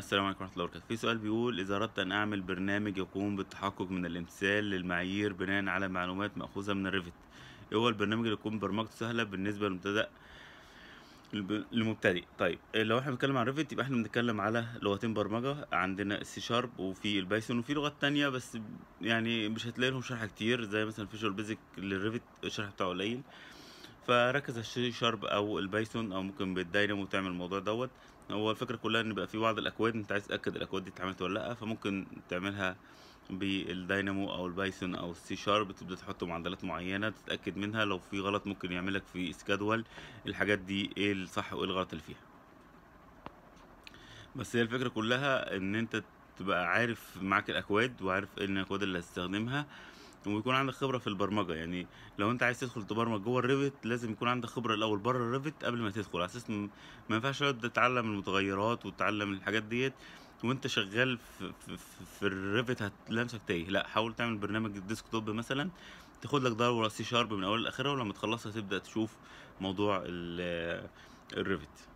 السلام عليكم ورحمه الله وبركاته في سؤال بيقول اذا اردت ان اعمل برنامج يقوم بالتحقق من الامتثال للمعايير بناء على معلومات ماخوذه من الريفت إيه هو البرنامج اللي يكون برمجته سهله بالنسبه للمبتدا المبتدئ طيب إيه، لو احنا بنتكلم عن ريفت يبقى احنا بنتكلم على لغتين برمجه عندنا السي شارب وفي البايثون وفي لغات تانية بس يعني مش هتلاقي لهم شرح كتير زي مثلا فيجوال بيزك للريفت الشرح بتاعه قليل فركز الشي شارب او البايثون او ممكن بالدينامو تعمل الموضوع دوت هو الفكره كلها ان بقى في بعض الاكواد انت عايز تاكد الاكواد دي اتعملت ولا لا فممكن تعملها بالدينامو او البايثون او السي شارب تبدا تحط معدلات معينه تتاكد منها لو في غلط ممكن يعملك في سكادول الحاجات دي ايه الصح وايه الغلط اللي فيها بس هي الفكره كلها ان انت تبقى عارف معاك الاكواد وعارف ايه الاكواد اللي هتستخدمها ويكون عندك خبره في البرمجه يعني لو انت عايز تدخل تبرمج جوه الريفت لازم يكون عندك خبره الاول بره الريفت قبل ما تدخل على اساس ما ينفعش تتعلم المتغيرات وتتعلم الحاجات ديت وانت شغال في, في, في الريفت هتلمسك تايه لا حاول تعمل برنامج ديسكتوب مثلا تاخد لك دوره سي شارب من اول لاخرها ولما تخلصها تبدا تشوف موضوع الريفت